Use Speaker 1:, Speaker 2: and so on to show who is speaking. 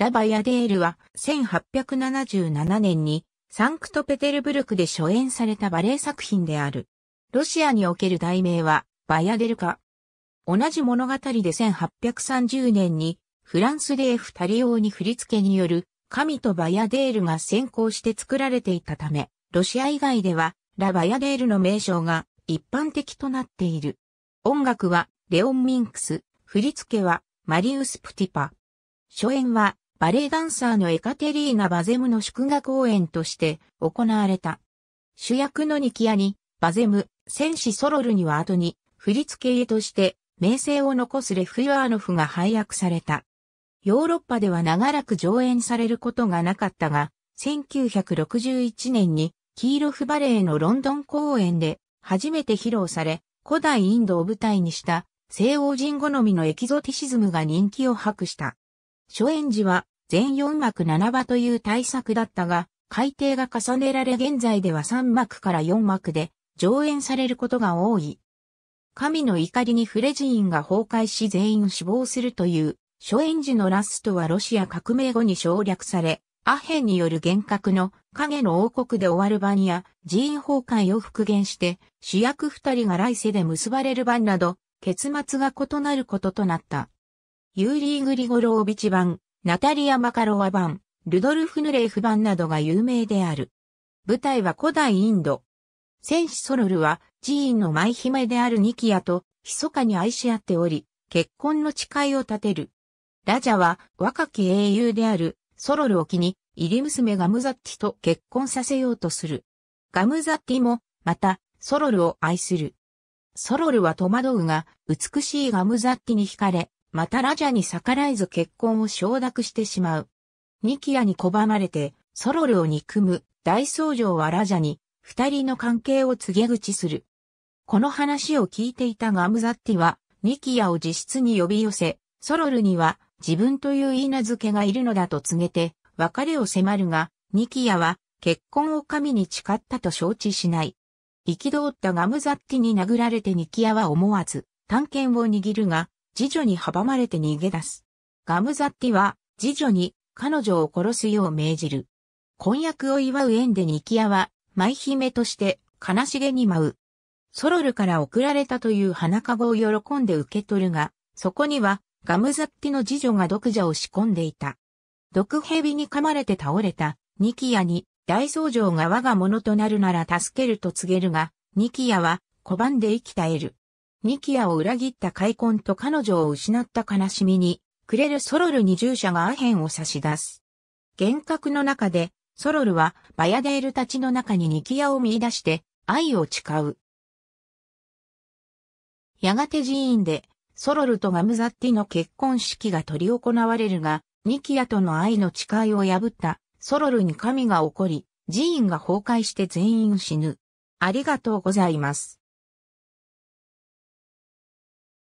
Speaker 1: ラバヤデールは1877年にサンクトペテルブルクで初演されたバレエ作品である。ロシアにおける題名はバヤデルカ。同じ物語で1830年にフランスで二人用に振り付けによる神とバヤデールが先行して作られていたため、ロシア以外ではラバヤデールの名称が一般的となっている。音楽はレオン・ミンクス、振り付けはマリウス・プティパ。初演はバレエダンサーのエカテリーナ・バゼムの祝賀公演として行われた。主役のニキアに、バゼム、戦士ソロルには後に、振付絵として、名声を残すレフユアーノフが配役された。ヨーロッパでは長らく上演されることがなかったが、1961年に、キーロフバレエのロンドン公演で、初めて披露され、古代インドを舞台にした、西欧人好みのエキゾティシズムが人気を博した。初演時は全4幕7場という大作だったが、改定が重ねられ現在では3幕から4幕で上演されることが多い。神の怒りにフレジーンが崩壊し全員死亡するという、初演時のラストはロシア革命後に省略され、アヘンによる幻覚の影の王国で終わる版や寺院崩壊を復元して主役二人が来世で結ばれる版など結末が異なることとなった。ユーリー・グリゴロービチ版、ナタリア・マカロワ版、ルドルフ・ヌレーフ版などが有名である。舞台は古代インド。戦士ソロルは寺院の舞姫であるニキアと密かに愛し合っており、結婚の誓いを立てる。ラジャは若き英雄であるソロルを機に、入り娘ガムザッティと結婚させようとする。ガムザッティも、また、ソロルを愛する。ソロルは戸惑うが、美しいガムザッティに惹かれ、またラジャに逆らえず結婚を承諾してしまう。ニキアに拒まれて、ソロルを憎む大僧正はラジャに、二人の関係を告げ口する。この話を聞いていたガムザッティは、ニキアを自室に呼び寄せ、ソロルには自分という言い名付けがいるのだと告げて、別れを迫るが、ニキアは結婚を神に誓ったと承知しない。行き通ったガムザッティに殴られてニキアは思わず、探検を握るが、次女に阻まれて逃げ出す。ガムザッティは、次女に彼女を殺すよう命じる。婚約を祝う縁でニキアは、舞姫として悲しげに舞う。ソロルから送られたという花かごを喜んで受け取るが、そこにはガムザッティの次女が毒蛇を仕込んでいた。毒蛇に噛まれて倒れたニキアに大僧正が我が物となるなら助けると告げるが、ニキアは拒んで生き絶える。ニキアを裏切った開墾と彼女を失った悲しみに、くれるソロルに従者がアヘンを差し出す。幻覚の中で、ソロルはバヤデールたちの中にニキアを見出して愛を誓う。やがて寺院で、ソロルとガムザッティの結婚式が執り行われるが、ニキアとの愛の誓いを破ったソロルに神が起こり、寺院が崩壊して全員死ぬ。ありがとうございます。